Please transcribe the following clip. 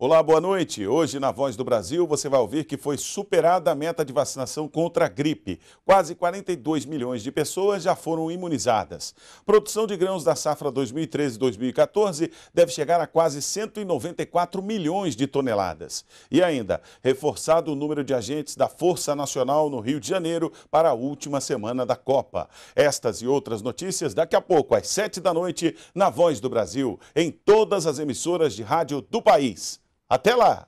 Olá, boa noite. Hoje, na Voz do Brasil, você vai ouvir que foi superada a meta de vacinação contra a gripe. Quase 42 milhões de pessoas já foram imunizadas. Produção de grãos da safra 2013-2014 deve chegar a quase 194 milhões de toneladas. E ainda, reforçado o número de agentes da Força Nacional no Rio de Janeiro para a última semana da Copa. Estas e outras notícias daqui a pouco, às 7 da noite, na Voz do Brasil, em todas as emissoras de rádio do país. Até lá!